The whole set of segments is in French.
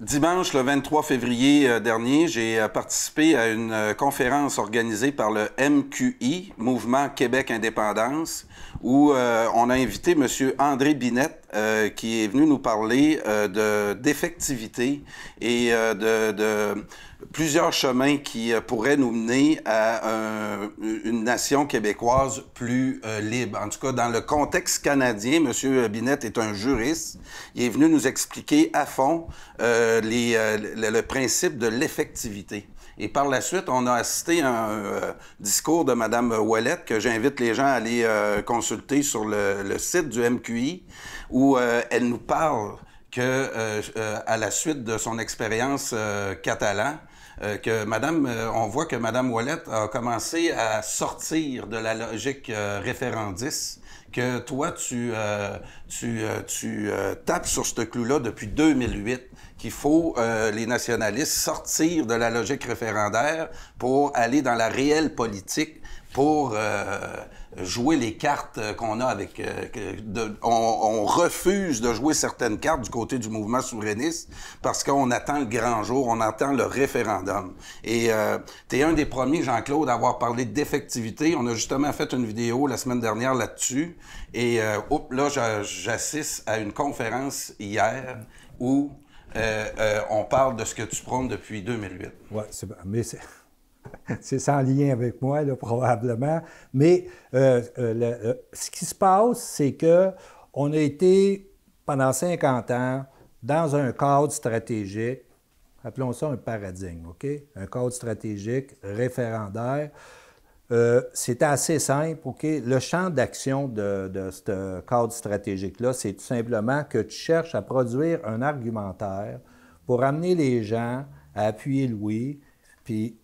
Dimanche, le 23 février euh, dernier, j'ai euh, participé à une euh, conférence organisée par le MQI, Mouvement Québec Indépendance, où on a invité M. André Binette, euh, qui est venu nous parler euh, d'effectivité et euh, de, de, plusieurs chemins qui euh, pourraient nous mener à une nation québécoise plus libre. En tout cas, dans le contexte canadien, M. Binette est un juriste. Il est venu nous expliquer à fond les, le, principe de l'effectivité. Et par la suite, on a assisté à un euh, discours de Mme Ouellette que j'invite les gens à aller euh, consulter sur le, site du MQI où euh, elle nous parle que à la suite de son expérience catalan, que Madame, on voit que Madame Ouellette a commencé à sortir de la logique référendiste que toi, tu, tu, tu tapes sur ce clou-là depuis 2008 qu'il faut euh, les nationalistes sortir de la logique référendaire pour aller dans la réelle politique, pour euh, jouer les cartes euh, qu'on a avec... Euh, de, on, on, refuse de jouer certaines cartes du côté du mouvement souverainiste parce qu'on attend le grand jour, on attend le référendum. Et euh, tu es un des premiers, Jean-Claude, à avoir parlé d'effectivité. On a justement fait une vidéo la semaine dernière là-dessus. Et là, j'assiste à une conférence hier où euh, euh, on parle de ce que tu prônes depuis 2008. Oui, mais c'est sans lien avec moi, probablement. Mais euh, ce qui se passe, c'est que on a été, pendant 50 ans, dans un cadre stratégique, appelons ça un paradigme, OK? Un cadre stratégique référendaire euh, c'est assez simple. OK? Le champ d'action de, ce cadre stratégique-là, c'est tout simplement que tu cherches à produire un argumentaire pour amener les gens à appuyer Louis, puis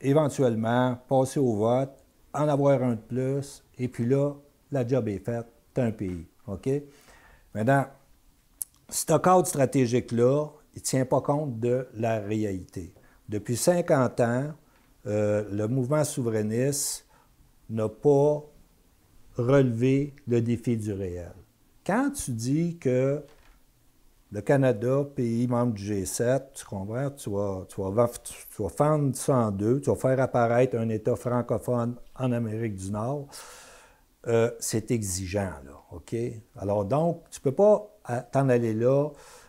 éventuellement passer au vote, en avoir un de plus, et puis là, la job est faite, t'as un pays. OK? Maintenant, ce cadre stratégique-là, il ne tient pas compte de la réalité. Depuis 50 ans, euh, le mouvement souverainiste n'a pas relevé le défi du réel. Quand tu dis que le Canada, pays membre du G7, tu comprends, tu vas, fendre ça en deux, tu vas faire apparaître un État francophone en Amérique du Nord, euh, c'est exigeant, là, OK? Alors donc, tu peux pas t'en aller là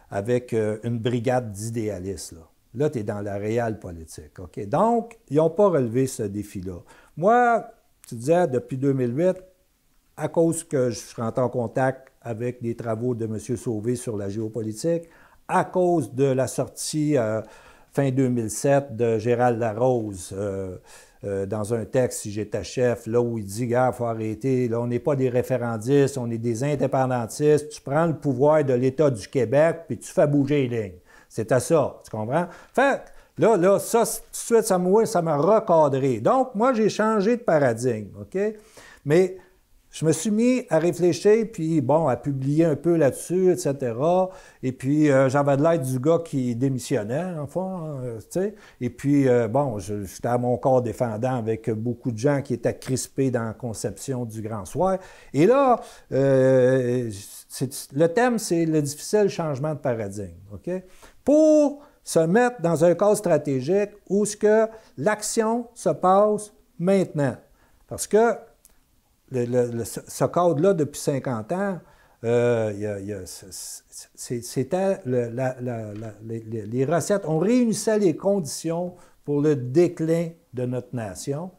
avec euh, une brigade d'idéalistes, là. Là, tu es dans la réelle politique. OK? Donc, ils n'ont pas relevé ce défi-là. Moi, tu disais, depuis 2008, à cause que je suis rentré en contact avec les travaux de M. Sauvé sur la géopolitique, à cause de la sortie euh, fin 2007 de Gérald Larose euh, euh, dans un texte, si j'étais chef, là où il dit, gars, il faut arrêter, on n'est pas des référendistes, on est des indépendantistes, tu prends le pouvoir de l'État du Québec, puis tu fais bouger les lignes à ça, tu comprends? Fait là, là, ça, tout de suite, ça m'a, ça m'a recadré. Donc, moi, j'ai changé de paradigme, OK? Mais je me suis mis à réfléchir, puis bon, à publier un peu là-dessus, etc. Et puis, euh, j'avais de l'aide du gars qui démissionnait, enfin, hein, euh, tu sais. Et puis, euh, bon, j'étais à mon corps défendant avec beaucoup de gens qui étaient crispés dans la conception du grand soir. Et là, le thème, c'est le difficile changement de paradigme, OK? pour se mettre dans un cadre stratégique où ce que l'action se passe maintenant. Parce que ce cadre-là, depuis 50 ans, c'était les, recettes, on réunissait les conditions pour le déclin de notre nation.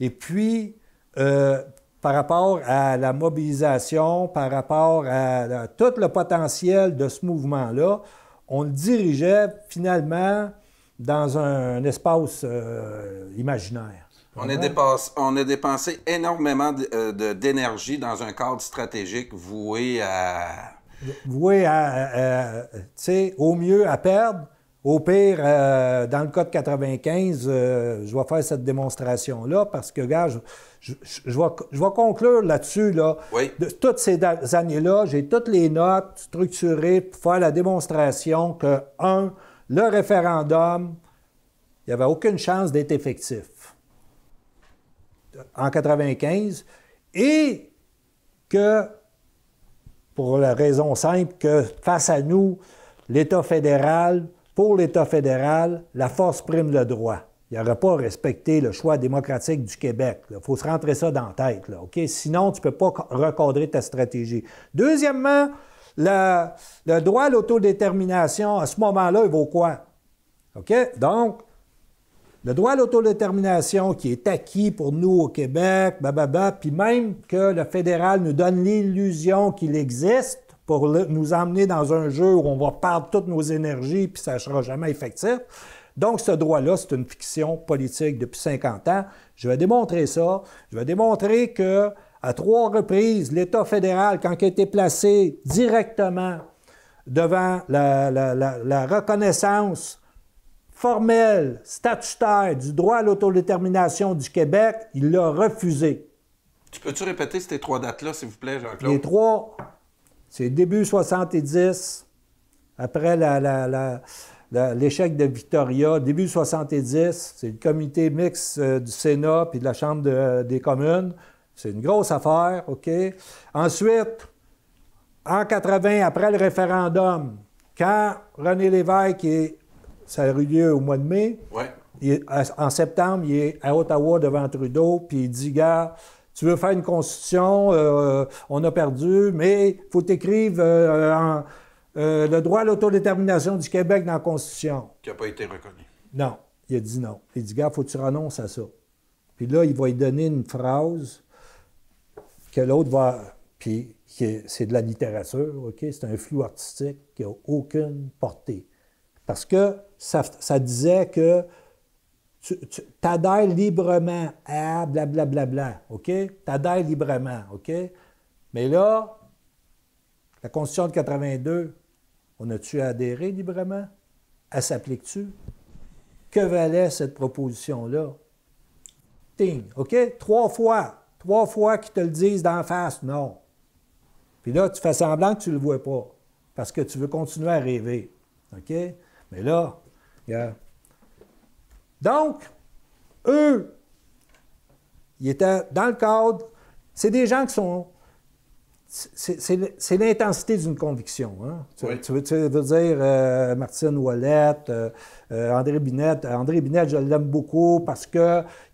Et puis, euh, par rapport à la mobilisation, par rapport à tout le potentiel de ce mouvement-là, on le dirigeait finalement dans un, espace euh, imaginaire. On a, on a dépensé énormément euh, d'énergie dans un cadre stratégique voué à... Voué à, tu au mieux à perdre au pire, euh, dans le cas de 95, euh, je vais faire cette démonstration-là parce que, gars, je, vais, conclure là-dessus. Là. De, toutes ces années-là, j'ai toutes les notes structurées pour faire la démonstration que, un, le référendum, il n'y avait aucune chance d'être effectif en 95 et que, pour la raison simple que face à nous, l'État fédéral pour l'État fédéral, la force prime le droit. Il n'aurait pas respecter le choix démocratique du Québec. Il faut se rentrer ça dans la tête. Là, Sinon, tu ne peux pas recadrer ta stratégie. Deuxièmement, le, droit à l'autodétermination, à ce moment-là, il vaut quoi? OK? Donc, le droit à l'autodétermination qui est acquis pour nous au Québec, puis même que le fédéral nous donne l'illusion qu'il existe, pour nous emmener dans un jeu où on va perdre toutes nos énergies puis ça ne sera jamais effectif. Donc, ce droit-là, c'est une fiction politique depuis 50 ans. Je vais démontrer ça. Je vais démontrer que, à trois reprises, l'État fédéral, quand il a été placé directement devant la, la reconnaissance formelle, statutaire du droit à l'autodétermination du Québec, il l'a refusé. Tu peux-tu répéter ces trois dates-là, s'il vous plaît, Jean-Claude? Les trois c'est début 70, après la, l'échec de Victoria, début 70, c'est le comité mixte euh, du Sénat puis de la Chambre euh, des communes. C'est une grosse affaire, OK? Ensuite, en 80, après le référendum, quand René Lévesque, ça a eu lieu au mois de mai, en septembre, il est à Ottawa devant Trudeau, puis il dit, gars, tu veux faire une constitution, euh, on a perdu, mais il faut t'écrire euh, euh, le droit à l'autodétermination du Québec dans la Constitution. Qui n'a pas été reconnu. Non. Il a dit non. Il dit, gars, faut que tu renonces à ça. Puis là, il va lui donner une phrase que l'autre va. Puis c'est de la littérature, OK? C'est un flou artistique qui n'a aucune portée. Parce que ça, ça disait que tu, librement à blablabla, bla, bla, bla, OK? T'adhères librement, OK? Mais là, la Constitution de 82, on a-tu adhéré librement? à s'applique-tu? Que valait cette proposition-là? Ting, OK? Trois fois. Trois fois qu'ils te le disent d'en face, non. Puis là, tu fais semblant que tu ne le vois pas parce que tu veux continuer à rêver. OK? Mais là, a donc, eux, ils étaient dans le cadre. C'est des gens qui sont. C'est l'intensité d'une conviction. Hein. Tu, veux, dire euh, Martine euh, euh, André Binette. André Binette, je l'aime beaucoup parce qu'il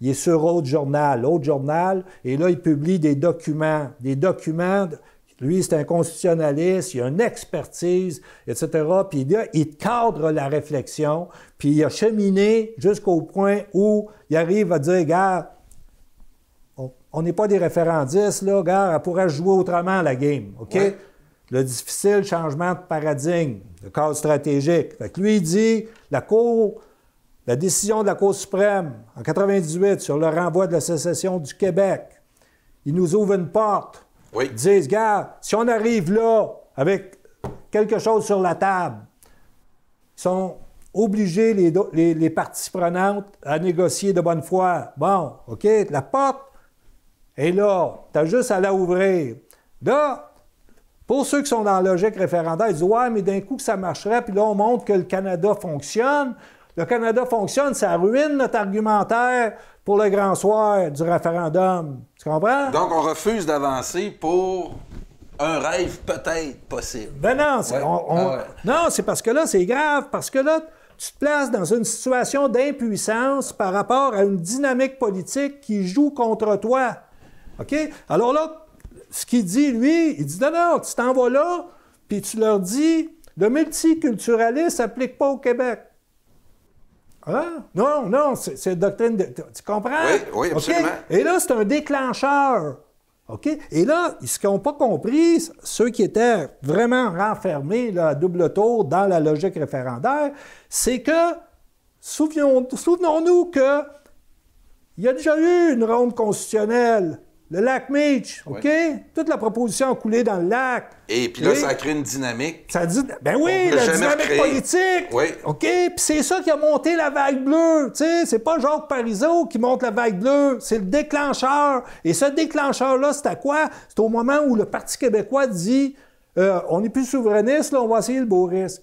est sur autre journal, autre journal, et là, il publie des documents. Des documents. lui, c'est un constitutionnaliste, il a une expertise, etc. Puis là, il cadre la réflexion puis il a cheminé jusqu'au point où il arrive à dire, gars, on n'est pas des référendistes, là, gars, elle pourrait jouer autrement la game, OK? Le difficile changement de paradigme, de cadre stratégique. Fait que lui, il dit, la Cour, la décision de la Cour suprême en 98 sur le renvoi de la sécession du Québec, il nous ouvre une porte. Oui. Ils disent, gars, si on arrive là avec quelque chose sur la table, ils sont obliger les, parties prenantes à négocier de bonne foi. Bon, OK, la porte est là. Tu as juste à la ouvrir. Là, pour ceux qui sont dans la logique référendaire, ils disent Ouais, mais d'un coup que ça marcherait, puis là, on montre que le Canada fonctionne. Le Canada fonctionne, ça ruine notre argumentaire pour le grand soir du référendum. Tu comprends? Donc, on refuse d'avancer pour un rêve peut-être possible. Ben non, ah non, c'est parce que là, c'est grave, parce que là, tu te places dans une situation d'impuissance par rapport à une dynamique politique qui joue contre toi. OK? Alors là, ce qu'il dit, lui, il dit non, non, tu t'en vas là, puis tu leur dis le multiculturalisme s'applique pas au Québec. Hein? Non, non, c'est doctrine de. Tu comprends? Oui, oui, absolument. Et là, c'est un déclencheur et là, ce qu'ils n'ont pas compris, ceux qui étaient vraiment renfermés là, à double tour dans la logique référendaire, c'est que, souvenons-nous que il y a déjà eu une ronde constitutionnelle le lac Meach, OK? Toute la proposition a coulé dans le lac. Et puis là, ça ça créé une dynamique. Ça dit, ben oui, la dynamique politique. OK? Puis c'est ça qui a monté la vague bleue. Tu sais, c'est pas Jacques Parizeau qui monte la vague bleue, c'est le déclencheur. Et ce déclencheur-là, c'est à quoi? C'est au moment où le Parti québécois dit, euh, on n'est plus souverainiste, on va essayer le beau risque.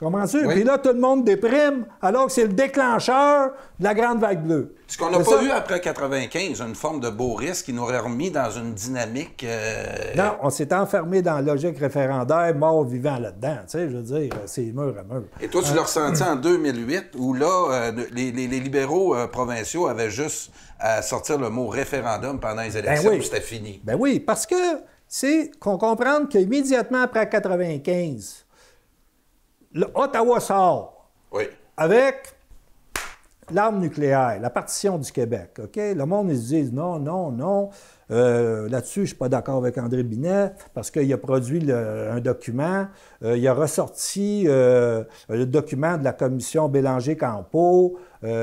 Comment tu Puis là, tout le monde déprime, alors que c'est le déclencheur de la grande vague bleue. Ce qu'on n'a pas eu après 95, une forme de beau risque qui nous aurait remis dans une dynamique. Euh, non, on s'est enfermé dans la logique référendaire, mort vivant là-dedans. Tu sais, je veux dire, c'est mur à mur. Et toi, tu l'as euh, ressenti en 2008, où là, euh, les, libéraux provinciaux avaient juste à sortir le mot référendum pendant les ben élections, c'était fini. Ben oui, parce que c'est qu'on comprend qu'immédiatement après 95, Ottawa sort avec l'arme nucléaire, la partition du Québec. OK? Le monde, ils se disent non, non, non. Euh, là-dessus, je ne suis pas d'accord avec André Binet parce qu'il a produit le, un document. Euh, il a ressorti euh, le document de la commission Bélanger-Campo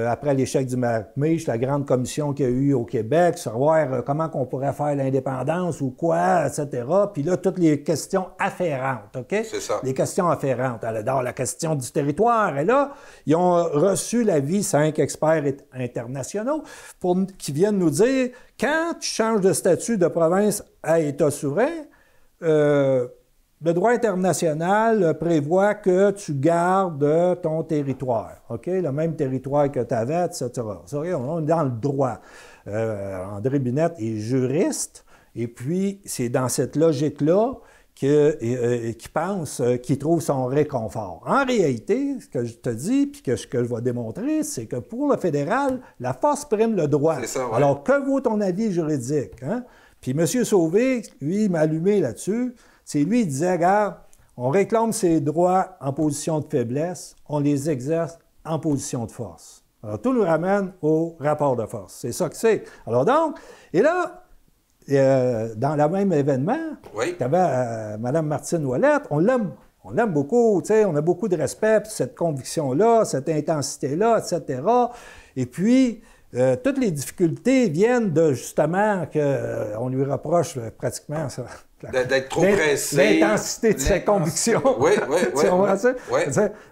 après l'échec du MACMICH, la grande commission qu'il y a eu au Québec, savoir comment on pourrait faire l'indépendance ou quoi, etc. Puis là, toutes les questions afférentes, OK? C'est ça. Les questions afférentes. Alors, la question du territoire. Et là, ils ont reçu l'avis cinq experts internationaux pour, qui viennent nous dire quand tu changes de statut de province à État souverain, euh, le droit international prévoit que tu gardes ton territoire, OK? Le même territoire que tu avais, etc. on est dans le droit. Euh, André Binette est juriste, et puis c'est dans cette logique-là euh, qui, euh, qui pense qui trouve son réconfort. En réalité, ce que je te dis, puis que ce que je vais démontrer, c'est que pour le fédéral, la force prime le droit. Ça, Alors, que vaut ton avis juridique? Hein? Puis M. Sauvé, lui, m'a allumé là-dessus. C'est lui, qui disait, regarde, on réclame ses droits en position de faiblesse, on les exerce en position de force. Alors, tout nous ramène au rapport de force. C'est ça que c'est. Alors donc, et là, euh, dans le même événement, oui. Euh, Mme Martine Ouellette, on l'aime. On l'aime beaucoup, on a beaucoup de respect pour cette conviction-là, cette intensité-là, etc. Et puis, euh, toutes les difficultés viennent de justement qu'on lui reproche pratiquement ça, D'être trop pressé. L'intensité de ses convictions. Oui, oui, oui.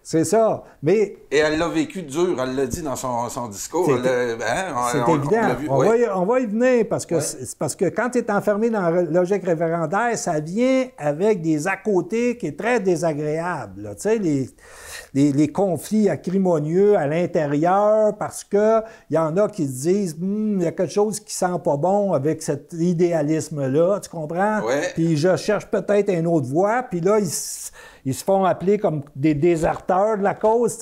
C'est ça. Mais... Et elle l'a vécu dur, elle l'a dit dans son, discours. C'est évident. On, va y, venir parce que, parce que quand tu es enfermé dans la logique référendaire, ça vient avec des à côté qui est très désagréable. Tu sais, les, conflits acrimonieux à l'intérieur parce qu'il y en a qui disent hmm, il y a quelque chose qui sent pas bon avec cet idéalisme-là. Tu comprends? Oui puis je cherche peut-être une autre voie, puis là, ils, se font appeler comme des déserteurs de la cause,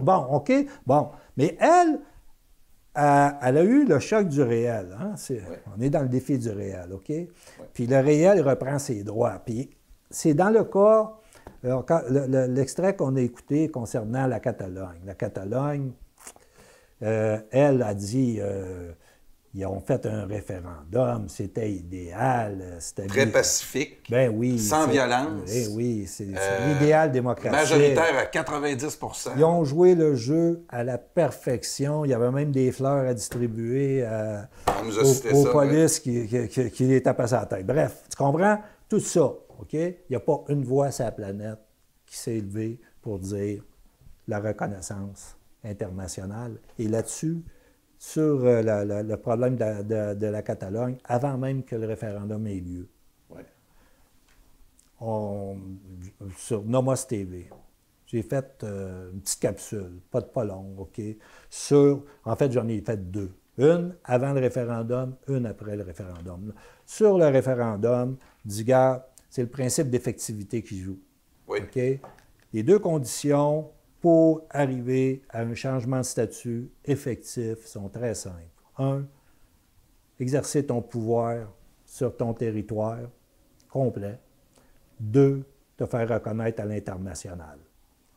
Bon, OK, bon. Mais elle, elle, a eu le choc du réel. Hein, on est dans le défi du réel, OK? Puis le réel reprend ses droits. Puis c'est dans le cas, euh, l'extrait qu'on a écouté concernant la Catalogne. La Catalogne, euh, elle a dit... Euh, ils ont fait un référendum, c'était idéal, euh, c'était très pacifique, ben oui, sans violence. Ben oui, c'est euh, l'idéal démocratique. Majoritaire à 90 Ils ont joué le jeu à la perfection. Il y avait même des fleurs à distribuer euh, ah, aux, polices qui, qui, qui, les à la tête. Bref, tu comprends tout ça, ok Il n'y a pas une voix sur la planète qui s'est élevée pour dire la reconnaissance internationale. Et là-dessus, sur euh, le problème de, la Catalogne avant même que le référendum ait lieu. sur Nomos TV. J'ai fait euh, une petite capsule, pas de pas long, OK? Sur, en fait, j'en ai fait deux. Une avant le référendum, une après le référendum. Sur le référendum, gars, c'est le principe d'effectivité qui joue. Oui. OK? Les deux conditions arriver à un changement de statut effectif sont très simples. Un, exercer ton pouvoir sur ton territoire complet. Deux, te faire reconnaître à l'international.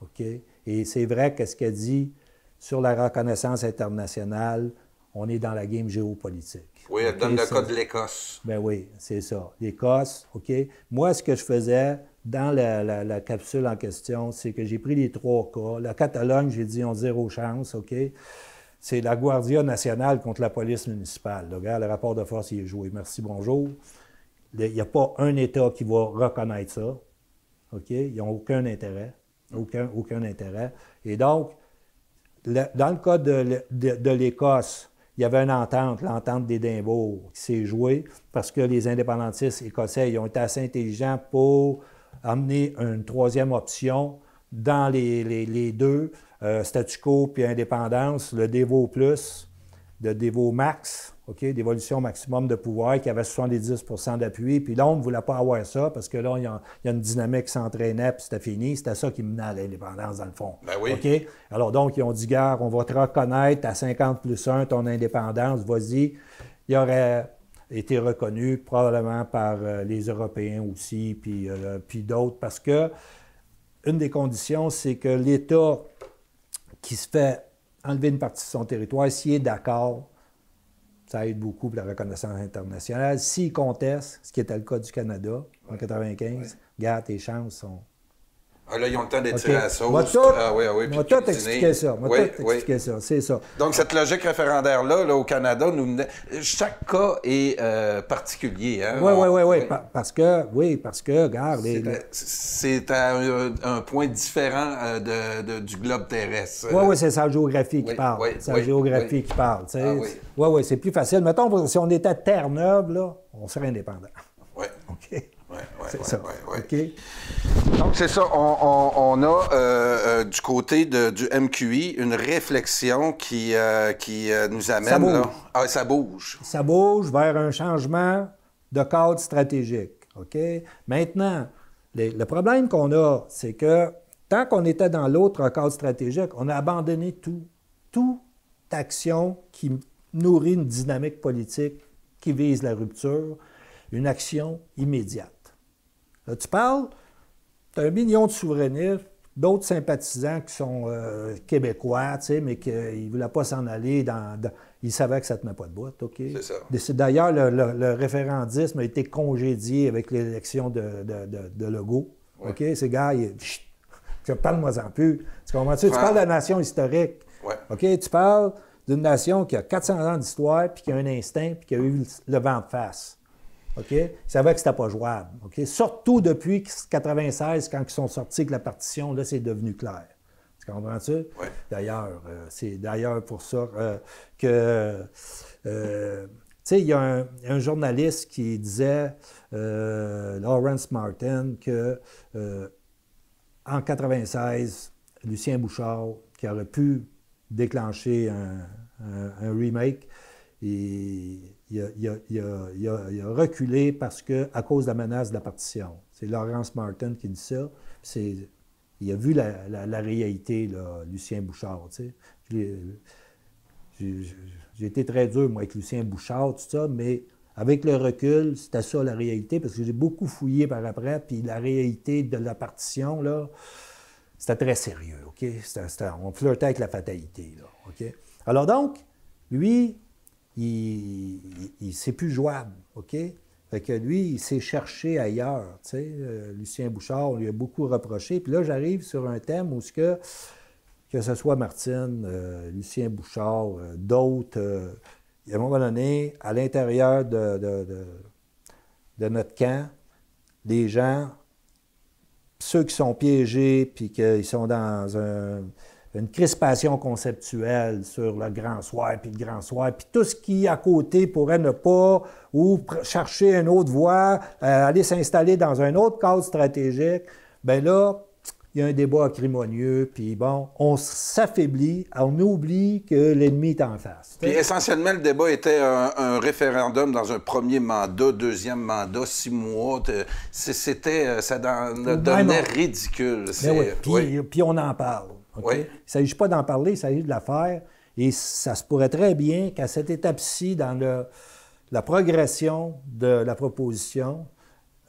OK? Et c'est vrai quest ce qu'elle dit sur la reconnaissance internationale, on est dans la game géopolitique. Oui, elle donne le cas de l'Écosse. Ben oui, c'est ça. L'Écosse, OK? Moi, ce que je faisais, dans la, capsule en question, c'est que j'ai pris les trois cas. La Catalogne, j'ai dit, on aux chance, OK? C'est la Guardia nationale contre la police municipale. regarde, le rapport de force, il est joué. Merci, bonjour. Il n'y a pas un État qui va reconnaître ça. OK? Ils n'ont aucun intérêt. Aucun, aucun intérêt. Et donc, dans le cas de, de, l'Écosse, il y avait une entente, l'entente des d'Édimbourg, qui s'est jouée parce que les indépendantistes écossais, ils ont été assez intelligents pour amener une troisième option dans les, deux, euh, statu quo puis indépendance, le dévot Plus, le dévot Max, OK, d'évolution maximum de pouvoir, qui avait 70 d'appui. Puis là, on ne voulait pas avoir ça parce que là, il y, a une dynamique qui s'entraînait, puis c'était fini. C'était ça qui menait à l'indépendance, dans le fond. Ben OK? Alors donc, ils ont dit, gars on va te reconnaître à 50 plus 1 ton indépendance, vas-y. Il y aurait été reconnu probablement par euh, les Européens aussi, puis, euh, puis d'autres, parce que une des conditions, c'est que l'État qui se fait enlever une partie de son territoire, s'il est d'accord, ça aide beaucoup pour la reconnaissance internationale. S'il conteste, ce qui était le cas du Canada en 1995, ouais. et tes chances sont ah, là, ils ont le temps d'étirer okay. la sauce. Moi, tout, ah, oui, moi, tout expliquer ça. Moi, tout ça. C'est ça. Donc, cette logique référendaire-là, là, au Canada, nous chaque cas est euh, particulier. Oui, oui, oui, parce que, oui, parce que, regarde... Euh, c'est à, euh, un point différent de, du globe terrestre. Oui, oui, c'est sa géographie qui parle. c'est la géographie qui parle, oui, ah, oui, c'est plus facile. Mettons, si on était Terre-Neuve, là, on serait indépendant. Oui. OK? c'est ça. Donc, c'est ça. On, a euh, euh, du côté du MQI une réflexion qui, euh, qui nous amène. Ça Là. Ah, ça bouge. Ça bouge vers un changement de cadre stratégique. OK? Maintenant, le problème qu'on a, c'est que tant qu'on était dans l'autre cadre stratégique, on a abandonné tout. Toute action qui nourrit une dynamique politique qui vise la rupture, une action immédiate tu parles un million de souverainistes, d'autres sympathisants qui sont euh, québécois, mais qu'ils euh, ne voulaient pas s'en aller. Dans, Ils savaient que ça ne met pas de boîte. C'est D'ailleurs, le, référendisme a été congédié avec l'élection de, Legault. Ces gars, ils, je parle-moi en plus. Tu parles de la nation historique. Tu parles d'une nation qui a 400 ans d'histoire, puis qui a un instinct, puis qui a eu le vent de face. OK? Ça va que c'était pas jouable. Surtout depuis 1996, quand ils sont sortis avec la partition, là, c'est devenu clair. Tu comprends-tu? D'ailleurs, euh, c'est d'ailleurs pour ça euh, que. Euh, tu sais, il y a un, journaliste qui disait, Lawrence Martin, que en 96, Lucien Bouchard, qui aurait pu déclencher un remake, il a, reculé parce que, à cause de la menace de la partition. C'est Laurence Martin qui dit ça. il a vu la, réalité, Lucien Bouchard. J'ai été très dur, moi, avec Lucien Bouchard, tout ça, mais avec le recul, c'était ça la réalité, parce que j'ai beaucoup fouillé par après, puis la réalité de la partition, là, c'était très sérieux, OK? C'était. on flirtait avec la fatalité, OK? Alors donc, lui, il, c'est plus jouable, OK? Fait que lui, il s'est cherché ailleurs. Tu sais. Euh, Lucien Bouchard, on lui a beaucoup reproché. Puis là, j'arrive sur un thème où ce que, que ce soit Martine, euh, Lucien Bouchard, euh, d'autres, à un moment donné, à l'intérieur de, notre camp, les gens, ceux qui sont piégés, puis qu'ils sont dans un une crispation conceptuelle sur le grand soir, puis le grand soir, puis tout ce qui à côté pourrait ne pas ou chercher une autre voie, euh, aller s'installer dans un autre cadre stratégique, ben là, il y a un débat acrimonieux, puis bon, on s'affaiblit, on oublie que l'ennemi est en face. Puis essentiellement, le débat était un, référendum dans un premier mandat, deuxième mandat, six mois. C'était, euh, ça ben donnait ridicule. ça. Ben puis on en parle. Il ne s'agit pas d'en parler, il s'agit de la faire. Et ça se pourrait très bien qu'à cette étape-ci, dans le, la progression de la proposition,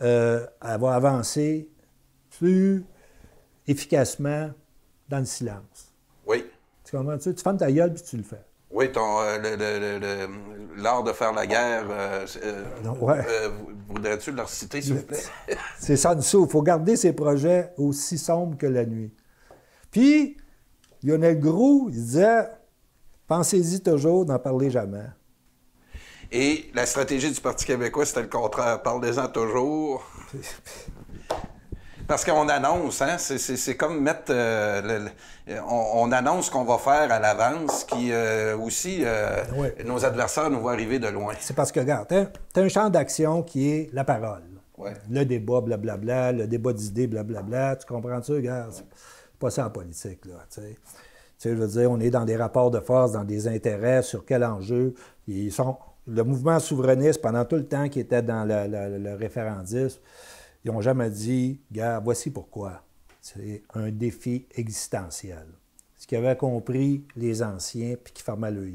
euh, elle va avancer plus efficacement dans le silence. Oui. Tu comprends -tu? Tu fermes ta gueule puis tu le fais. Oui, ton euh, l'art de faire la guerre. Euh, euh Voudrais-tu le reciter s'il te plaît? C'est ça, Il faut garder ses projets aussi sombres que la nuit. Puis, Lionel gros, il disait Pensez-y toujours, n'en parlez jamais. Et la stratégie du Parti québécois, c'était le contraire. Parlez-en toujours. Parce qu'on annonce, hein, c'est comme mettre. Euh, on, annonce qu'on va faire à l'avance, qui euh, aussi, euh, nos adversaires nous vont arriver de loin. C'est parce que, regarde, t'as un champ d'action qui est la parole. Le débat, blablabla, le débat d'idées, blablabla. Tu comprends ça, regarde? pas ça en politique, là, je veux dire, on est dans des rapports de force, dans des intérêts, sur quel enjeu. Ils sont, le mouvement souverainiste, pendant tout le temps qu'il était dans le, référendisme, ils n'ont jamais dit, gars, voici pourquoi. C'est un défi existentiel. Ce qu'avaient compris les anciens, puis qui fermaient le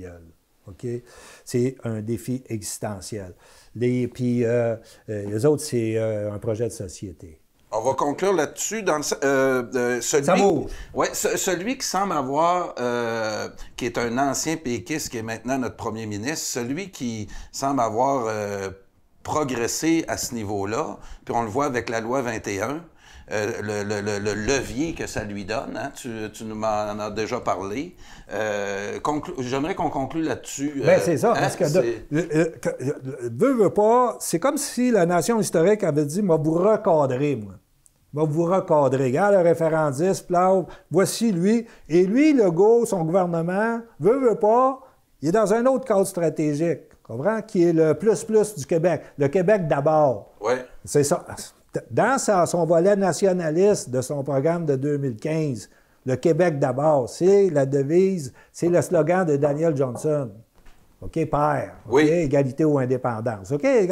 OK? C'est un défi existentiel. Les, puis euh, euh, les autres, c'est euh, un projet de société on va conclure là-dessus. Dans euh, euh, celui, celui qui semble avoir, euh, qui est un ancien péquiste, qui est maintenant notre premier ministre, celui qui semble avoir progressé à ce niveau-là, puis on le voit avec la loi 21, le, levier que ça lui donne. Hein, tu, nous m'en as déjà parlé. J'aimerais qu'on conclue là-dessus. Ben, c'est ça, hein, parce que veux, veux pas, c'est comme si la nation historique avait dit « moi vous recadrez moi » va vous recadrer. Regarde le référendiste, voici lui. Et lui, le go, son gouvernement, veut, veut pas, il est dans un autre cadre stratégique, comprends, qui est le plus-plus du Québec. Le Québec d'abord. Oui. C'est ça. Dans son volet nationaliste de son programme de 2015, le Québec d'abord, c'est la devise, c'est le slogan de Daniel Johnson. OK, père. oui. Égalité ou indépendance. OK, Et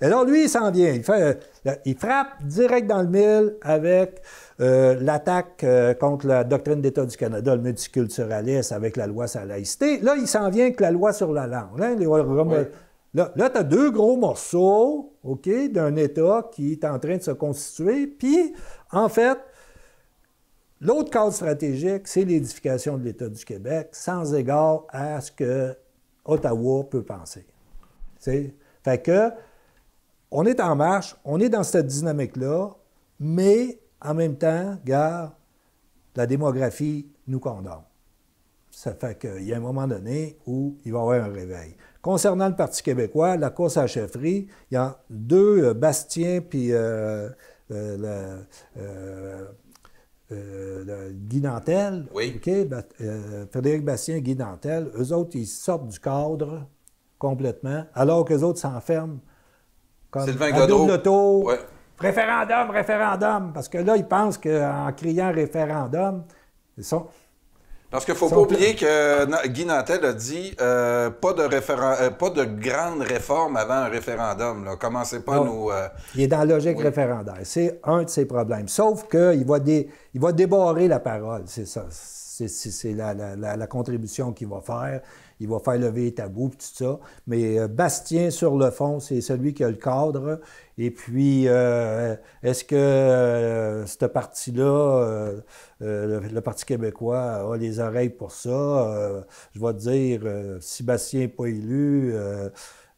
Alors, lui, il s'en vient. Euh, il, frappe direct dans le mille avec euh, l'attaque euh, contre la doctrine d'État du Canada, le multiculturalisme, avec la loi sur la laïcité. Là, il s'en vient avec la loi sur la langue. Hein. Là, tu as deux gros morceaux OK, d'un État qui est en train de se constituer. Puis, en fait, L'autre cadre stratégique, c'est l'édification de l'État du Québec, sans égard à ce que Ottawa peut penser. c'est Fait que, on est en marche, on est dans cette dynamique-là, mais en même temps, regarde, la démographie nous condamne. Ça fait qu'il y a un moment donné où il va y avoir un réveil. Concernant le Parti québécois, la course à la chefferie, il y a deux, euh, Bastien puis euh, euh, le, euh, Guy Dantel, euh, Frédéric Bastien Guy Dantel, eux autres, ils sortent du cadre complètement, alors que autres s'enferment comme Sylvain tour. « référendum, référendum, parce que là, ils pensent qu'en criant référendum, ils sont... Parce qu'il ne faut pas oublier que euh, Guy Nantel a dit euh, pas, de euh, pas de grande réforme avant un référendum. Commencez pas nous. Il est dans la logique référendaire. C'est un de ses problèmes. Sauf qu'il va, il va débarrer la parole. C'est ça. C'est la, la, la, contribution qu'il va faire il va faire lever les tabous, tout ça. Mais euh, Bastien, sur le fond, c'est celui qui a le cadre. Et puis, euh, est-ce que ce euh, cette partie-là, le, Parti québécois a les oreilles pour ça? je vais te dire, si Bastien n'est pas élu,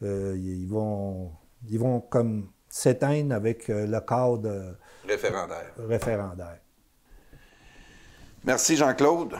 ils, vont, ils vont comme s'éteindre avec le cadre référendaire. référendaire. Merci Jean-Claude.